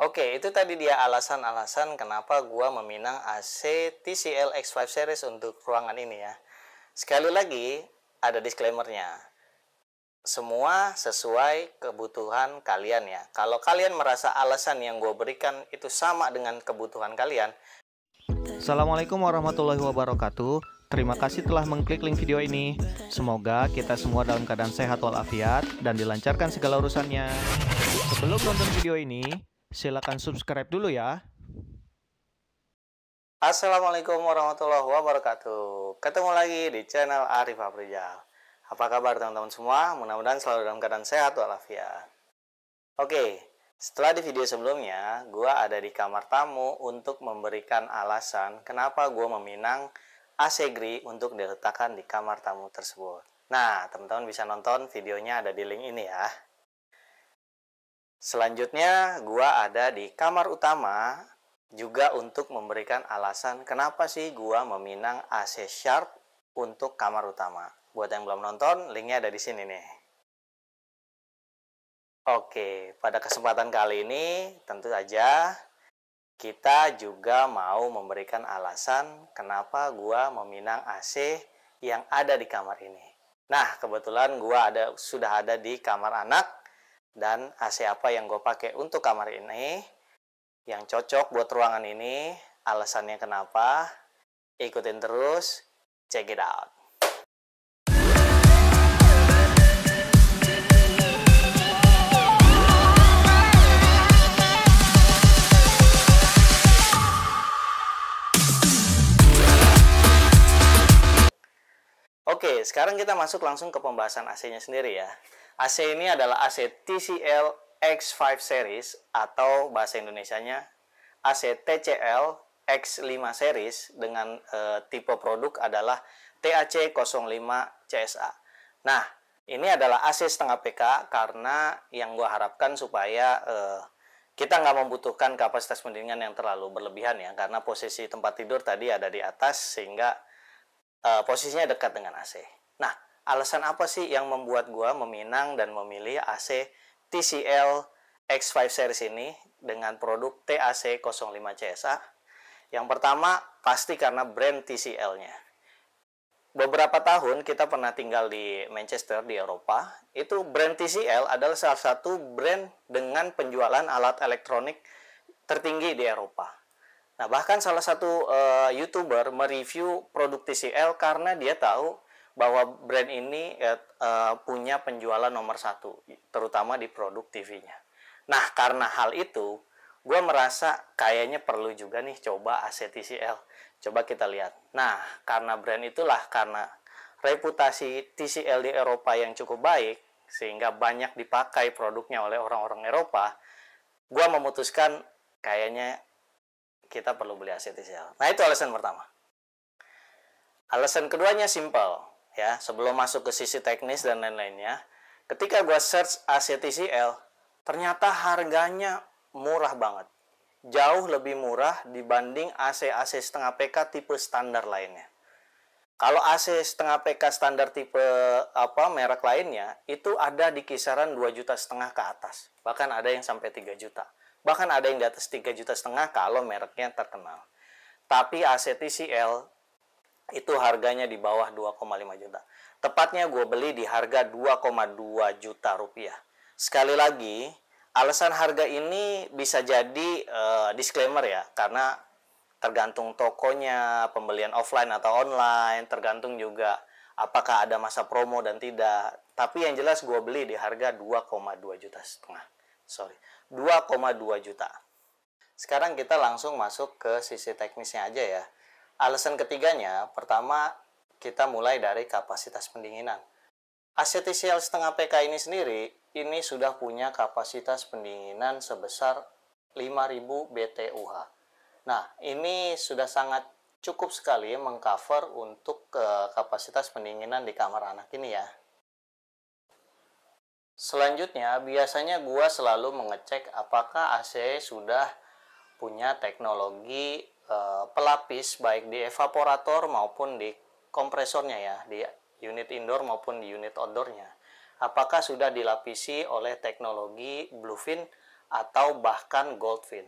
Oke, itu tadi dia alasan-alasan kenapa gua meminang AC TCL X5 series untuk ruangan ini ya. Sekali lagi, ada disclaimer-nya. Semua sesuai kebutuhan kalian ya. Kalau kalian merasa alasan yang gua berikan itu sama dengan kebutuhan kalian. Assalamualaikum warahmatullahi wabarakatuh. Terima kasih telah mengklik link video ini. Semoga kita semua dalam keadaan sehat walafiat dan dilancarkan segala urusannya. Sebelum nonton video ini, Silakan subscribe dulu ya. Assalamualaikum warahmatullahi wabarakatuh. Ketemu lagi di channel Arif Aprijal. Apa kabar teman-teman semua? Mudah-mudahan selalu dalam keadaan sehat walafiat. Oke, setelah di video sebelumnya, gue ada di kamar tamu untuk memberikan alasan kenapa gue meminang AC Gri untuk diletakkan di kamar tamu tersebut. Nah, teman-teman bisa nonton videonya ada di link ini ya. Selanjutnya, gua ada di kamar utama juga untuk memberikan alasan kenapa sih gua meminang AC Sharp untuk kamar utama. Buat yang belum nonton, linknya ada di sini nih. Oke, pada kesempatan kali ini tentu saja kita juga mau memberikan alasan kenapa gua meminang AC yang ada di kamar ini. Nah, kebetulan gua ada sudah ada di kamar anak dan AC apa yang gue pakai untuk kamar ini yang cocok buat ruangan ini alasannya kenapa ikutin terus check it out Oke, sekarang kita masuk langsung ke pembahasan AC-nya sendiri ya. AC ini adalah AC TCL X5 series atau bahasa Indonesianya AC TCL X5 series dengan e, tipe produk adalah TAC 05 CSA. Nah, ini adalah AC setengah PK karena yang gue harapkan supaya e, kita nggak membutuhkan kapasitas pendingin yang terlalu berlebihan ya karena posisi tempat tidur tadi ada di atas sehingga e, posisinya dekat dengan AC. Nah, alasan apa sih yang membuat gua meminang dan memilih AC TCL X5 series ini dengan produk TAC 05CSA? Yang pertama, pasti karena brand TCL-nya. Beberapa tahun kita pernah tinggal di Manchester di Eropa, itu brand TCL adalah salah satu brand dengan penjualan alat elektronik tertinggi di Eropa. Nah, bahkan salah satu uh, YouTuber mereview produk TCL karena dia tahu bahwa brand ini uh, punya penjualan nomor satu, terutama di produk TV-nya. Nah, karena hal itu, gue merasa kayaknya perlu juga nih coba TCL. Coba kita lihat. Nah, karena brand itulah, karena reputasi TCL di Eropa yang cukup baik, sehingga banyak dipakai produknya oleh orang-orang Eropa, gue memutuskan kayaknya kita perlu beli aset TCL. Nah itu alasan pertama. Alasan keduanya simple ya sebelum masuk ke sisi teknis dan lain-lainnya ketika gue search TCL ternyata harganya murah banget jauh lebih murah dibanding AC-AC setengah PK tipe standar lainnya kalau AC setengah PK standar tipe apa merek lainnya itu ada di kisaran 2 juta setengah ke atas bahkan ada yang sampai 3 juta bahkan ada yang di atas 3 juta setengah kalau mereknya terkenal tapi AC TCL itu harganya di bawah 2,5 juta. Tepatnya gue beli di harga 2,2 juta rupiah. Sekali lagi, alasan harga ini bisa jadi uh, disclaimer ya, karena tergantung tokonya, pembelian offline atau online, tergantung juga apakah ada masa promo dan tidak. Tapi yang jelas gue beli di harga 2,2 juta setengah. Sorry, 2,2 juta. Sekarang kita langsung masuk ke sisi teknisnya aja ya. Alasan ketiganya, pertama kita mulai dari kapasitas pendinginan. AC Acetyl setengah PK ini sendiri, ini sudah punya kapasitas pendinginan sebesar 5000 BTUH. Nah, ini sudah sangat cukup sekali mengcover untuk eh, kapasitas pendinginan di kamar anak ini ya. Selanjutnya, biasanya gua selalu mengecek apakah AC sudah punya teknologi Eh, pelapis baik di evaporator maupun di kompresornya ya di unit indoor maupun di unit outdoornya apakah sudah dilapisi oleh teknologi bluefin atau bahkan goldfin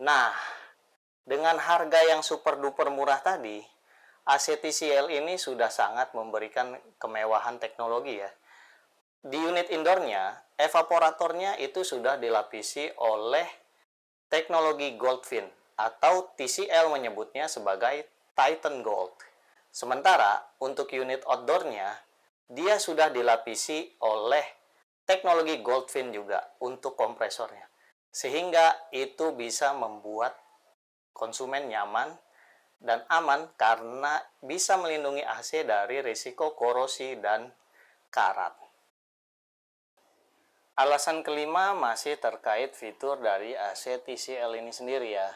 nah dengan harga yang super duper murah tadi ac tcl ini sudah sangat memberikan kemewahan teknologi ya di unit indoornya evaporatornya itu sudah dilapisi oleh teknologi goldfin atau TCL menyebutnya sebagai Titan Gold. Sementara untuk unit outdoornya, dia sudah dilapisi oleh teknologi Goldfin juga untuk kompresornya. Sehingga itu bisa membuat konsumen nyaman dan aman karena bisa melindungi AC dari risiko korosi dan karat. Alasan kelima masih terkait fitur dari AC TCL ini sendiri ya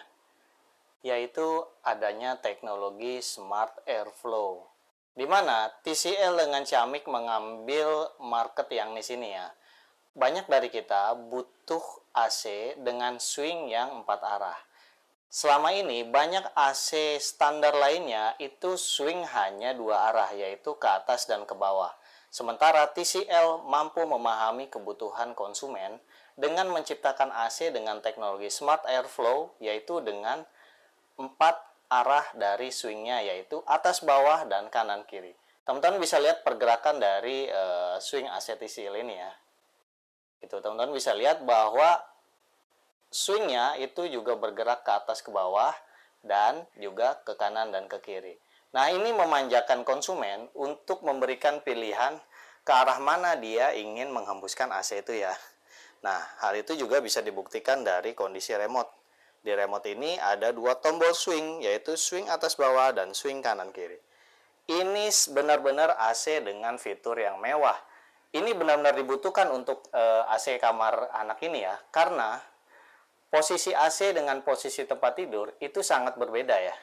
yaitu adanya teknologi Smart Airflow. Di mana TCL dengan Ciamik mengambil market yang di sini ya. Banyak dari kita butuh AC dengan swing yang empat arah. Selama ini banyak AC standar lainnya itu swing hanya dua arah yaitu ke atas dan ke bawah. Sementara TCL mampu memahami kebutuhan konsumen dengan menciptakan AC dengan teknologi Smart Airflow yaitu dengan empat arah dari swingnya yaitu atas bawah dan kanan kiri. Teman-teman bisa lihat pergerakan dari e, swing asetisil ini ya. Gitu, teman-teman bisa lihat bahwa swingnya itu juga bergerak ke atas ke bawah dan juga ke kanan dan ke kiri. Nah, ini memanjakan konsumen untuk memberikan pilihan ke arah mana dia ingin menghembuskan AC itu ya. Nah, hal itu juga bisa dibuktikan dari kondisi remote. Di remote ini ada dua tombol swing, yaitu swing atas bawah dan swing kanan kiri. Ini benar-benar AC dengan fitur yang mewah. Ini benar-benar dibutuhkan untuk uh, eh, AC kamar anak ini ya, karena posisi AC dengan posisi tempat tidur itu sangat berbeda ya.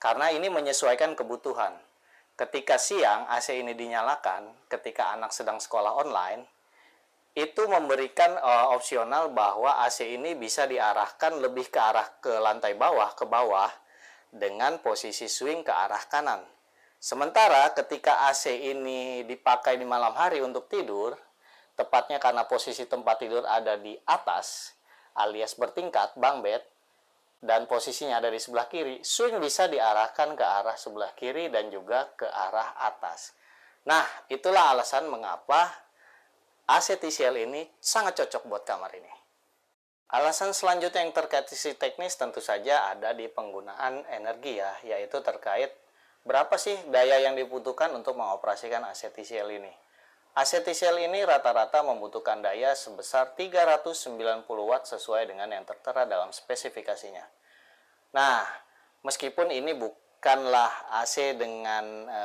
Karena ini menyesuaikan kebutuhan. Ketika siang AC ini dinyalakan, ketika anak sedang sekolah online, itu memberikan uh, opsional bahwa AC ini bisa diarahkan lebih ke arah ke lantai bawah ke bawah dengan posisi swing ke arah kanan. Sementara ketika AC ini dipakai di malam hari untuk tidur, tepatnya karena posisi tempat tidur ada di atas alias bertingkat bang bed dan posisinya ada di sebelah kiri, swing bisa diarahkan ke arah sebelah kiri dan juga ke arah atas. Nah, itulah alasan mengapa TCL ini sangat cocok buat kamar ini. Alasan selanjutnya yang terkait sisi teknis tentu saja ada di penggunaan energi ya, yaitu terkait berapa sih daya yang dibutuhkan untuk mengoperasikan TCL ini. TCL ini rata-rata membutuhkan daya sebesar 390 watt sesuai dengan yang tertera dalam spesifikasinya. Nah, meskipun ini bukan kanlah AC dengan e,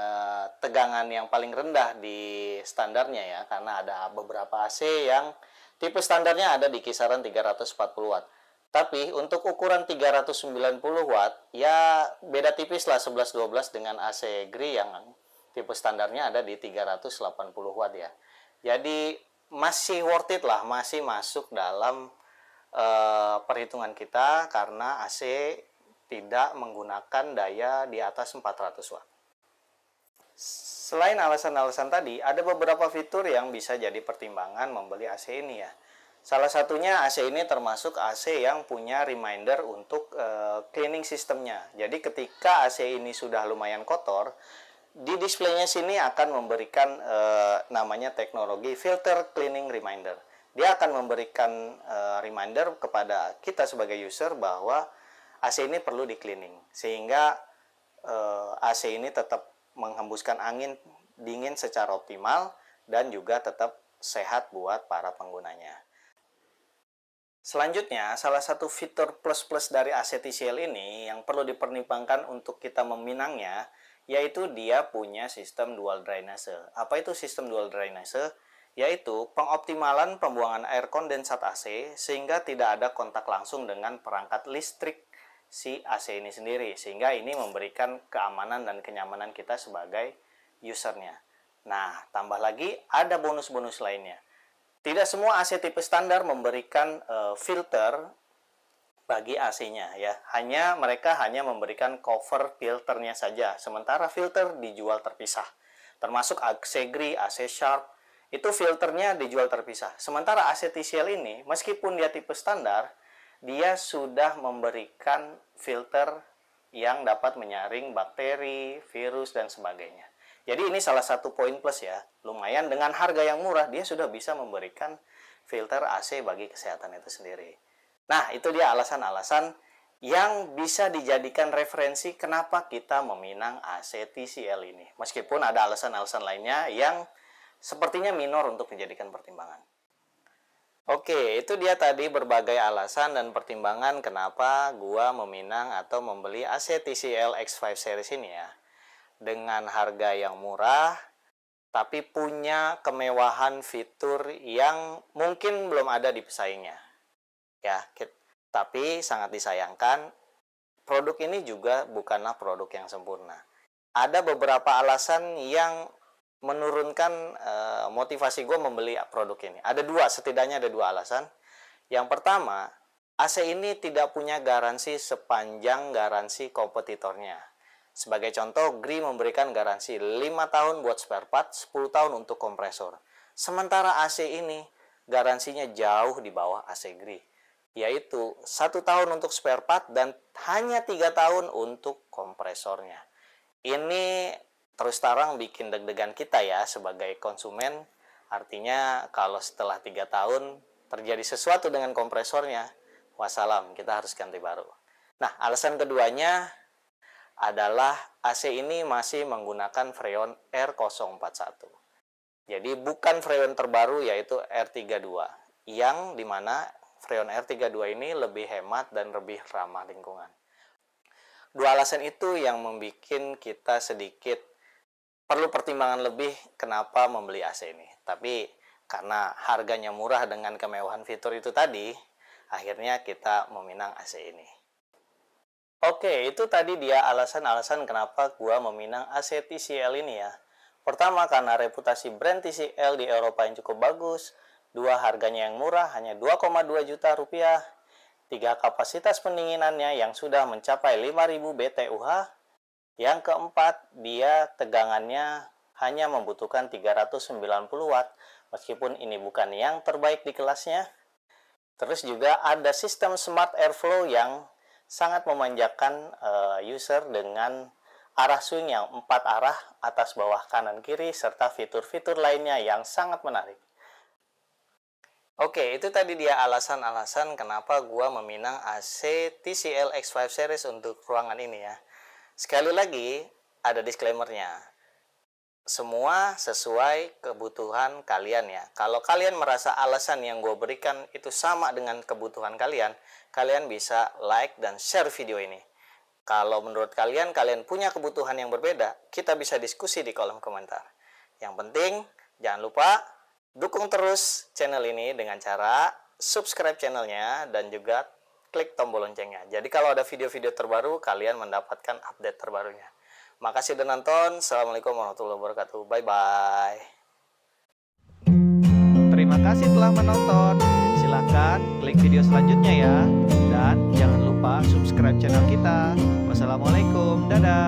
tegangan yang paling rendah di standarnya ya, karena ada beberapa AC yang tipe standarnya ada di kisaran 340 watt. Tapi untuk ukuran 390 watt, ya beda tipis lah 11-12 dengan AC Gri yang tipe standarnya ada di 380 watt ya. Jadi masih worth it lah, masih masuk dalam e, perhitungan kita karena AC tidak menggunakan daya di atas 400 watt. Selain alasan-alasan tadi, ada beberapa fitur yang bisa jadi pertimbangan membeli AC ini ya. Salah satunya AC ini termasuk AC yang punya reminder untuk e, cleaning sistemnya. Jadi ketika AC ini sudah lumayan kotor, di displaynya sini akan memberikan e, namanya teknologi filter cleaning reminder. Dia akan memberikan e, reminder kepada kita sebagai user bahwa AC ini perlu di cleaning sehingga uh, eh, AC ini tetap menghembuskan angin dingin secara optimal dan juga tetap sehat buat para penggunanya. Selanjutnya, salah satu fitur plus-plus dari AC TCL ini yang perlu dipertimbangkan untuk kita meminangnya yaitu dia punya sistem dual drainase. Apa itu sistem dual drainase? Yaitu pengoptimalan pembuangan air kondensat AC sehingga tidak ada kontak langsung dengan perangkat listrik si AC ini sendiri sehingga ini memberikan keamanan dan kenyamanan kita sebagai usernya. Nah, tambah lagi ada bonus-bonus lainnya. Tidak semua AC tipe standar memberikan uh, filter bagi AC-nya ya. Hanya mereka hanya memberikan cover filternya saja. Sementara filter dijual terpisah. Termasuk AC Gri, AC Sharp, itu filternya dijual terpisah. Sementara AC TCL ini meskipun dia tipe standar, dia sudah memberikan filter yang dapat menyaring bakteri, virus, dan sebagainya. Jadi ini salah satu poin plus ya. Lumayan dengan harga yang murah, dia sudah bisa memberikan filter AC bagi kesehatan itu sendiri. Nah, itu dia alasan-alasan yang bisa dijadikan referensi kenapa kita meminang AC TCL ini. Meskipun ada alasan-alasan lainnya yang sepertinya minor untuk dijadikan pertimbangan. Oke, itu dia tadi berbagai alasan dan pertimbangan kenapa gua meminang atau membeli AC TCL X5 series ini ya. Dengan harga yang murah, tapi punya kemewahan fitur yang mungkin belum ada di pesaingnya. Ya, tapi sangat disayangkan produk ini juga bukanlah produk yang sempurna. Ada beberapa alasan yang menurunkan e, motivasi gue membeli produk ini. Ada dua, setidaknya ada dua alasan. Yang pertama, AC ini tidak punya garansi sepanjang garansi kompetitornya. Sebagai contoh, GRI memberikan garansi 5 tahun buat spare part, 10 tahun untuk kompresor. Sementara AC ini garansinya jauh di bawah AC GRI, yaitu satu tahun untuk spare part dan hanya tiga tahun untuk kompresornya. Ini terus terang bikin deg-degan kita ya sebagai konsumen. Artinya kalau setelah tiga tahun terjadi sesuatu dengan kompresornya, wassalam, kita harus ganti baru. Nah, alasan keduanya adalah AC ini masih menggunakan freon R041. Jadi bukan freon terbaru yaitu R32 yang dimana freon R32 ini lebih hemat dan lebih ramah lingkungan. Dua alasan itu yang membuat kita sedikit perlu pertimbangan lebih kenapa membeli AC ini. Tapi karena harganya murah dengan kemewahan fitur itu tadi, akhirnya kita meminang AC ini. Oke, itu tadi dia alasan-alasan kenapa gua meminang AC TCL ini ya. Pertama, karena reputasi brand TCL di Eropa yang cukup bagus. Dua, harganya yang murah, hanya 2,2 juta rupiah. Tiga, kapasitas pendinginannya yang sudah mencapai 5000 BTUH yang keempat, dia tegangannya hanya membutuhkan 390 watt, meskipun ini bukan yang terbaik di kelasnya. Terus juga ada sistem smart airflow yang sangat memanjakan uh, user dengan arah swing yang empat arah atas bawah kanan kiri serta fitur-fitur lainnya yang sangat menarik. Oke, itu tadi dia alasan-alasan kenapa gua meminang AC TCL X5 series untuk ruangan ini ya. Sekali lagi, ada disclaimernya. Semua sesuai kebutuhan kalian ya. Kalau kalian merasa alasan yang gue berikan itu sama dengan kebutuhan kalian, kalian bisa like dan share video ini. Kalau menurut kalian, kalian punya kebutuhan yang berbeda, kita bisa diskusi di kolom komentar. Yang penting, jangan lupa dukung terus channel ini dengan cara subscribe channelnya dan juga klik tombol loncengnya. Jadi kalau ada video-video terbaru, kalian mendapatkan update terbarunya. Makasih sudah nonton. Assalamualaikum warahmatullahi wabarakatuh. Bye-bye. Terima kasih telah menonton. Silahkan klik video selanjutnya ya. Dan jangan lupa subscribe channel kita. Wassalamualaikum. Dadah.